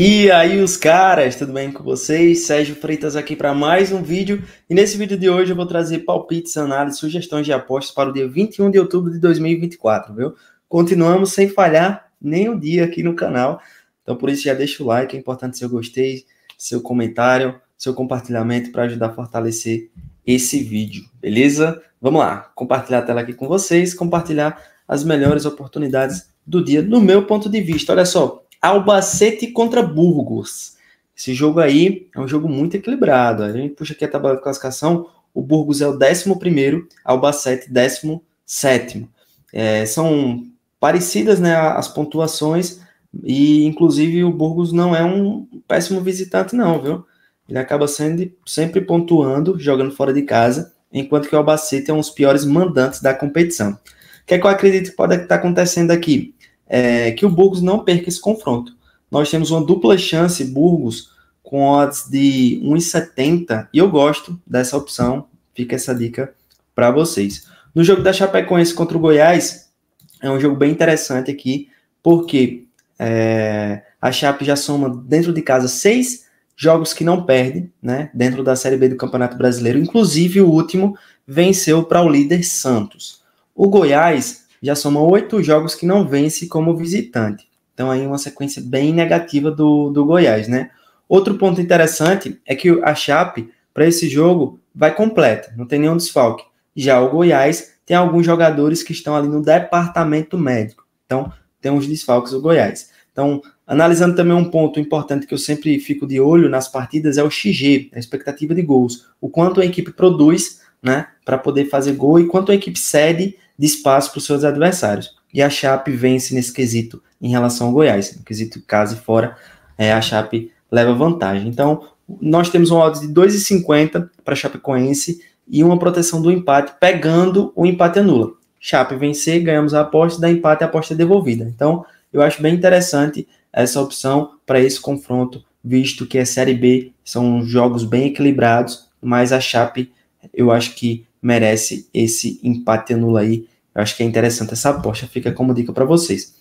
E aí, os caras, tudo bem com vocês? Sérgio Freitas aqui para mais um vídeo. E nesse vídeo de hoje eu vou trazer palpites, análises, sugestões de apostas para o dia 21 de outubro de 2024, viu? Continuamos sem falhar nem um dia aqui no canal. Então, por isso, já deixa o like, é importante seu gostei, seu comentário, seu compartilhamento para ajudar a fortalecer esse vídeo, beleza? Vamos lá, compartilhar a tela aqui com vocês, compartilhar as melhores oportunidades do dia, no meu ponto de vista. Olha só, Albacete contra Burgos. Esse jogo aí é um jogo muito equilibrado. A gente puxa aqui a tabela de classificação. O Burgos é o 11, Albacete 17. É, são parecidas né, as pontuações, e inclusive o Burgos não é um péssimo visitante, não, viu? Ele acaba sendo sempre pontuando, jogando fora de casa, enquanto que o Albacete é um dos piores mandantes da competição. O que, é que eu acredito que pode estar acontecendo aqui? é, que o Burgos não perca esse confronto. Nós temos uma dupla chance, Burgos, com odds de 1,70 e eu gosto dessa opção. Fica essa dica para vocês. No jogo da Chapecoense contra o Goiás, é um jogo bem interessante aqui, porque é, a Chape já soma dentro de casa seis jogos que não perde, né? Dentro da Série B do Campeonato Brasileiro, inclusive o último venceu para o líder Santos. O Goiás já soma oito jogos que não vence como visitante. Então, aí uma sequência bem negativa do, do Goiás, né? Outro ponto interessante é que a Chape, para esse jogo, vai completa, não tem nenhum desfalque. Já o Goiás tem alguns jogadores que estão ali no departamento médico. Então, tem uns desfalques do Goiás. Então, analisando também um ponto importante que eu sempre fico de olho nas partidas é o XG, a expectativa de gols. O quanto a equipe produz, né, para poder fazer gol e quanto a equipe cede de espaço para os seus adversários. E a Chape vence nesse quesito em relação ao Goiás. No quesito casa e fora, é, a Chape leva vantagem. Então, nós temos um odds de 2,50 para a Chapecoense e uma proteção do empate, pegando o empate anula. Chape vencer, ganhamos a aposta, dá empate, a aposta é devolvida. Então, eu acho bem interessante essa opção para esse confronto, visto que é Série B, são jogos bem equilibrados, mas a Chape, eu acho que merece esse empate anula aí eu acho que é interessante essa aposta, fica como dica para vocês.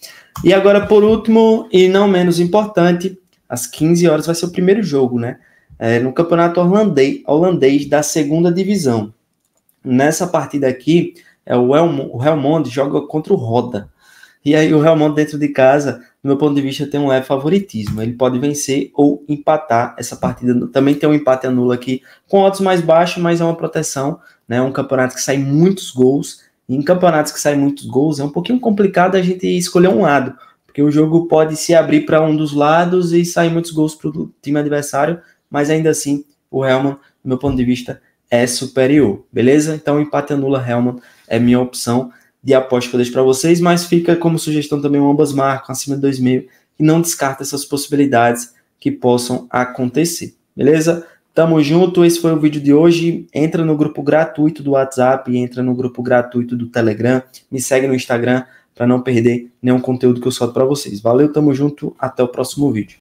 E agora, por último, e não menos importante, às 15 horas vai ser o primeiro jogo, né? É, no campeonato holandês, holandês da segunda divisão. Nessa partida aqui, é o, Helmond, o Helmond joga contra o Roda. E aí o Helmond dentro de casa, do meu ponto de vista, tem um leve favoritismo. Ele pode vencer ou empatar essa partida. Também tem um empate nulo aqui, com odds mais baixos, mas é uma proteção. Né? Um campeonato que sai muitos gols em campeonatos que saem muitos gols, é um pouquinho complicado a gente escolher um lado, porque o jogo pode se abrir para um dos lados e sair muitos gols para o time adversário, mas ainda assim o Helman, do meu ponto de vista, é superior, beleza? Então empate anula Helman é minha opção de aposta que eu deixo para vocês, mas fica como sugestão também o ambas marcam acima de 2,5 e não descarta essas possibilidades que possam acontecer, beleza? Tamo junto, esse foi o vídeo de hoje. Entra no grupo gratuito do WhatsApp, entra no grupo gratuito do Telegram, me segue no Instagram para não perder nenhum conteúdo que eu solto para vocês. Valeu, tamo junto, até o próximo vídeo.